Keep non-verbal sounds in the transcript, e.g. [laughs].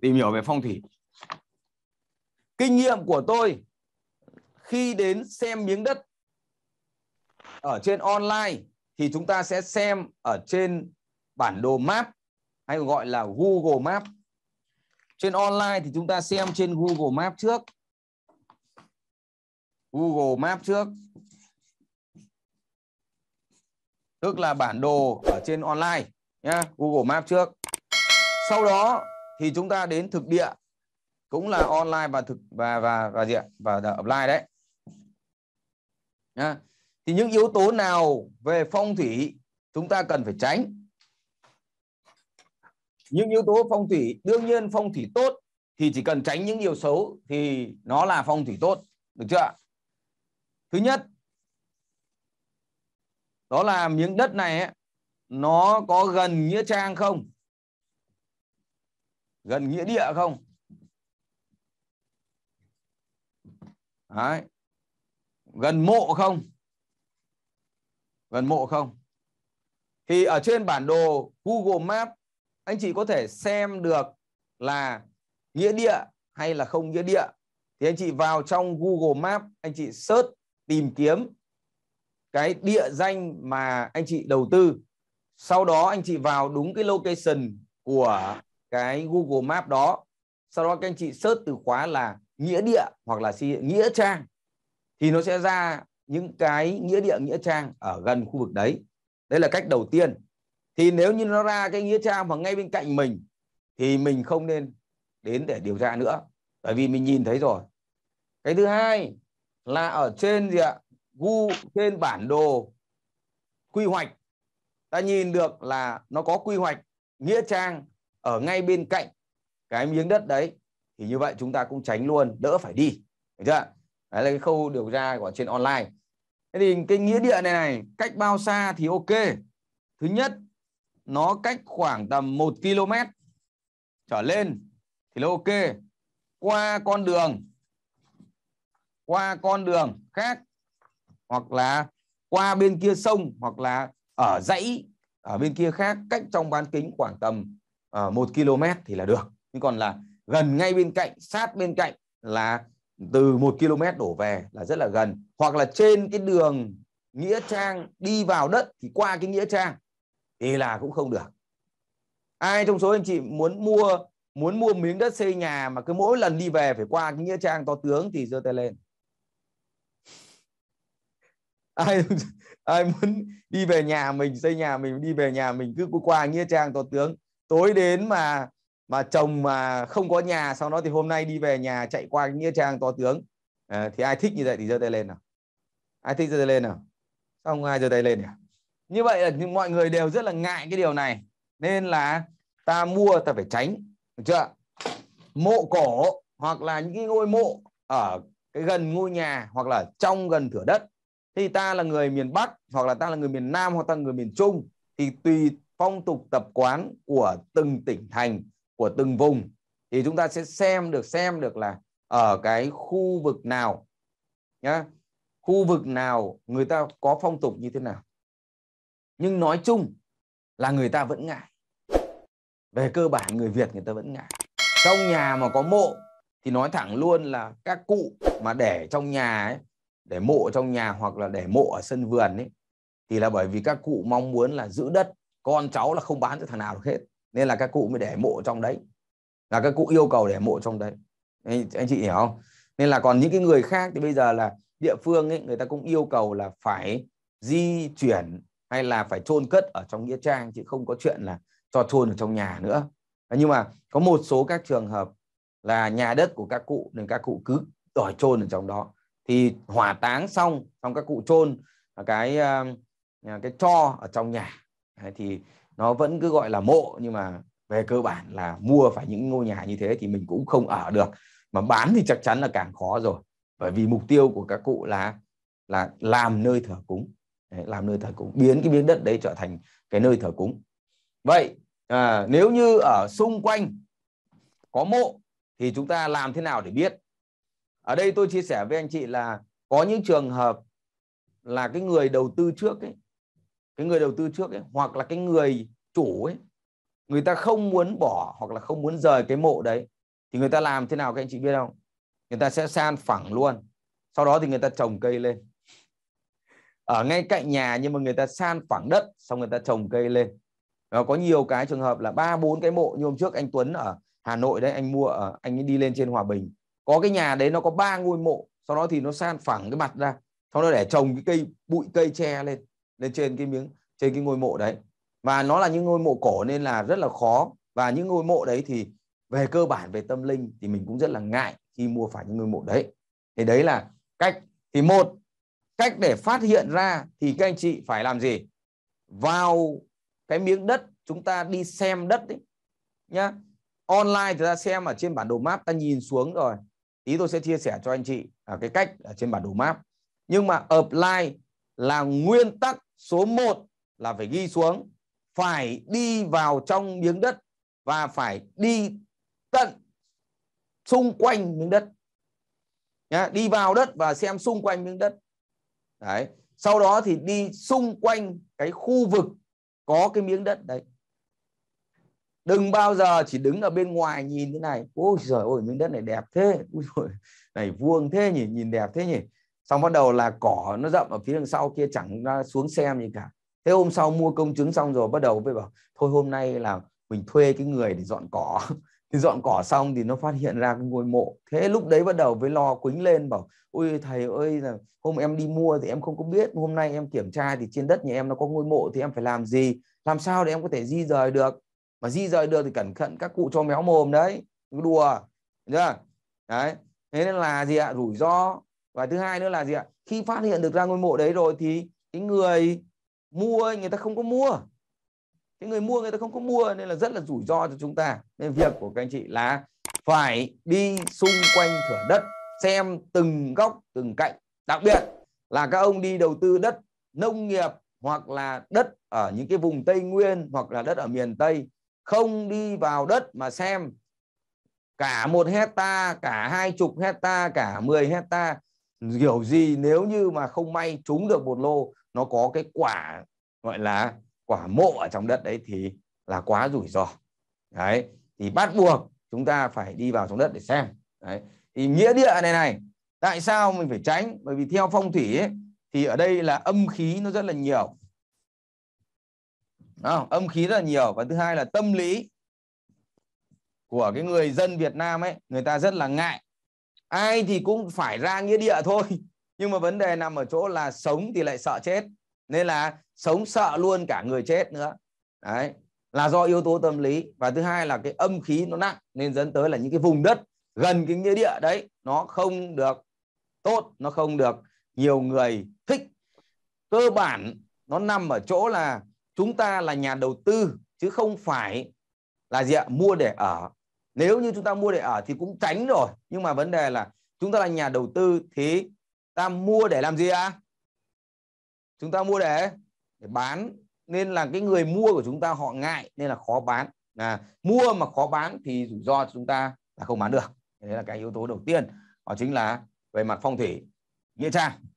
tìm hiểu về phong thủy kinh nghiệm của tôi khi đến xem miếng đất ở trên online thì chúng ta sẽ xem ở trên bản đồ map hay gọi là Google Map. Trên online thì chúng ta xem trên Google Map trước. Google Map trước. Tức là bản đồ ở trên online nhá, Google Map trước. Sau đó thì chúng ta đến thực địa cũng là online và thực và và và gì ạ và offline đấy thì những yếu tố nào về phong thủy chúng ta cần phải tránh những yếu tố phong thủy đương nhiên phong thủy tốt thì chỉ cần tránh những điều xấu thì nó là phong thủy tốt được chưa thứ nhất đó là miếng đất này ấy, nó có gần nghĩa trang không gần nghĩa địa không Đấy. gần mộ không gần mộ không thì ở trên bản đồ Google Map anh chị có thể xem được là nghĩa địa hay là không nghĩa địa thì anh chị vào trong Google Map anh chị search tìm kiếm cái địa danh mà anh chị đầu tư sau đó anh chị vào đúng cái location của cái Google Map đó sau đó các anh chị search từ khóa là nghĩa địa hoặc là nghĩa trang thì nó sẽ ra những cái nghĩa địa nghĩa trang ở gần khu vực đấy đấy là cách đầu tiên thì nếu như nó ra cái nghĩa trang mà ngay bên cạnh mình thì mình không nên đến để điều tra nữa bởi vì mình nhìn thấy rồi cái thứ hai là ở trên gì ạ gu trên bản đồ quy hoạch ta nhìn được là nó có quy hoạch nghĩa trang ở ngay bên cạnh cái miếng đất đấy thì như vậy chúng ta cũng tránh luôn đỡ phải đi được chưa đấy là cái khâu điều tra của trên online thế thì cái nghĩa địa này này cách bao xa thì ok thứ nhất nó cách khoảng tầm 1 km trở lên thì là ok qua con đường qua con đường khác hoặc là qua bên kia sông hoặc là ở dãy ở bên kia khác cách trong bán kính khoảng tầm uh, ờ, 1 km thì là được nhưng còn là gần ngay bên cạnh sát bên cạnh là từ 1 km đổ về là rất là gần hoặc là trên cái đường nghĩa trang đi vào đất thì qua cái nghĩa trang thì là cũng không được ai trong số anh chị muốn mua muốn mua miếng đất xây nhà mà cứ mỗi lần đi về phải qua cái nghĩa trang to tướng thì giơ tay lên [laughs] ai ai muốn đi về nhà mình xây nhà mình đi về nhà mình cứ qua nghĩa trang to tướng tối đến mà mà chồng mà không có nhà sau đó thì hôm nay đi về nhà chạy qua nghĩa trang to tướng à, thì ai thích như vậy thì giơ tay lên nào ai thích giơ tay lên nào xong ai giơ tay lên nhỉ như vậy là mọi người đều rất là ngại cái điều này nên là ta mua ta phải tránh được chưa mộ cổ hoặc là những cái ngôi mộ ở cái gần ngôi nhà hoặc là trong gần thửa đất thì ta là người miền Bắc hoặc là ta là người miền Nam hoặc ta là người miền Trung thì tùy phong tục tập quán của từng tỉnh thành của từng vùng thì chúng ta sẽ xem được xem được là ở cái khu vực nào nhá khu vực nào người ta có phong tục như thế nào nhưng nói chung là người ta vẫn ngại về cơ bản người việt người ta vẫn ngại trong nhà mà có mộ thì nói thẳng luôn là các cụ mà để trong nhà ấy để mộ trong nhà hoặc là để mộ ở sân vườn ấy thì là bởi vì các cụ mong muốn là giữ đất con cháu là không bán cho thằng nào được hết nên là các cụ mới để mộ trong đấy là các cụ yêu cầu để mộ trong đấy anh, anh chị hiểu không nên là còn những cái người khác thì bây giờ là địa phương ấy, người ta cũng yêu cầu là phải di chuyển hay là phải chôn cất ở trong nghĩa trang chứ không có chuyện là cho chôn ở trong nhà nữa nhưng mà có một số các trường hợp là nhà đất của các cụ nên các cụ cứ đòi chôn ở trong đó thì hỏa táng xong xong các cụ chôn cái à, cái cho ở trong nhà thì nó vẫn cứ gọi là mộ nhưng mà về cơ bản là mua phải những ngôi nhà như thế thì mình cũng không ở được mà bán thì chắc chắn là càng khó rồi bởi vì mục tiêu của các cụ là là làm nơi thờ cúng đấy, làm nơi thờ cúng biến cái miếng đất đấy trở thành cái nơi thờ cúng vậy à, nếu như ở xung quanh có mộ thì chúng ta làm thế nào để biết ở đây tôi chia sẻ với anh chị là có những trường hợp là cái người đầu tư trước ấy, cái người đầu tư trước ấy hoặc là cái người chủ ấy người ta không muốn bỏ hoặc là không muốn rời cái mộ đấy thì người ta làm thế nào các anh chị biết không người ta sẽ san phẳng luôn sau đó thì người ta trồng cây lên ở ngay cạnh nhà nhưng mà người ta san phẳng đất xong người ta trồng cây lên và có nhiều cái trường hợp là ba bốn cái mộ như hôm trước anh Tuấn ở Hà Nội đấy anh mua ở anh ấy đi lên trên Hòa Bình có cái nhà đấy nó có ba ngôi mộ sau đó thì nó san phẳng cái mặt ra sau đó để trồng cái cây bụi cây tre lên lên trên cái miếng trên cái ngôi mộ đấy và nó là những ngôi mộ cổ nên là rất là khó và những ngôi mộ đấy thì về cơ bản về tâm linh thì mình cũng rất là ngại khi mua phải những ngôi mộ đấy thì đấy là cách thì một cách để phát hiện ra thì các anh chị phải làm gì vào cái miếng đất chúng ta đi xem đất ấy nhá online thì ta xem ở trên bản đồ map ta nhìn xuống rồi tí tôi sẽ chia sẻ cho anh chị ở à, cái cách ở trên bản đồ map nhưng mà offline là nguyên tắc số 1 là phải ghi xuống phải đi vào trong miếng đất và phải đi tận xung quanh miếng đất Nhá, đi vào đất và xem xung quanh miếng đất đấy sau đó thì đi xung quanh cái khu vực có cái miếng đất đấy đừng bao giờ chỉ đứng ở bên ngoài nhìn thế này ôi trời ơi, miếng đất này đẹp thế ôi giời, này vuông thế nhỉ nhìn đẹp thế nhỉ xong bắt đầu là cỏ nó rậm ở phía đằng sau kia chẳng ra xuống xem gì cả thế hôm sau mua công chứng xong rồi bắt đầu mới bảo thôi hôm nay là mình thuê cái người để dọn cỏ [laughs] thì dọn cỏ xong thì nó phát hiện ra cái ngôi mộ thế lúc đấy bắt đầu với lo quýnh lên bảo ôi thầy ơi là hôm em đi mua thì em không có biết hôm nay em kiểm tra thì trên đất nhà em nó có ngôi mộ thì em phải làm gì làm sao để em có thể di rời được mà di rời được thì cẩn thận các cụ cho méo mồm đấy đùa chưa đấy thế nên là gì ạ rủi ro và thứ hai nữa là gì ạ khi phát hiện được ra ngôi mộ đấy rồi thì cái người mua người ta không có mua cái người mua người ta không có mua nên là rất là rủi ro cho chúng ta nên việc của các anh chị là phải đi xung quanh thửa đất xem từng góc từng cạnh đặc biệt là các ông đi đầu tư đất nông nghiệp hoặc là đất ở những cái vùng tây nguyên hoặc là đất ở miền tây không đi vào đất mà xem cả một hecta cả hai chục hecta cả 10 hecta kiểu gì nếu như mà không may trúng được một lô nó có cái quả gọi là quả mộ ở trong đất đấy thì là quá rủi ro đấy thì bắt buộc chúng ta phải đi vào trong đất để xem đấy thì nghĩa địa này này tại sao mình phải tránh bởi vì theo phong thủy ấy, thì ở đây là âm khí nó rất là nhiều à, âm khí rất là nhiều và thứ hai là tâm lý của cái người dân Việt Nam ấy người ta rất là ngại ai thì cũng phải ra nghĩa địa thôi nhưng mà vấn đề nằm ở chỗ là sống thì lại sợ chết nên là sống sợ luôn cả người chết nữa đấy là do yếu tố tâm lý và thứ hai là cái âm khí nó nặng nên dẫn tới là những cái vùng đất gần cái nghĩa địa đấy nó không được tốt nó không được nhiều người thích cơ bản nó nằm ở chỗ là chúng ta là nhà đầu tư chứ không phải là gì ạ mua để ở nếu như chúng ta mua để ở thì cũng tránh rồi nhưng mà vấn đề là chúng ta là nhà đầu tư thì ta mua để làm gì ạ à? chúng ta mua để để bán nên là cái người mua của chúng ta họ ngại nên là khó bán là mua mà khó bán thì rủi ro chúng ta là không bán được đấy là cái yếu tố đầu tiên đó chính là về mặt phong thủy nghĩa trang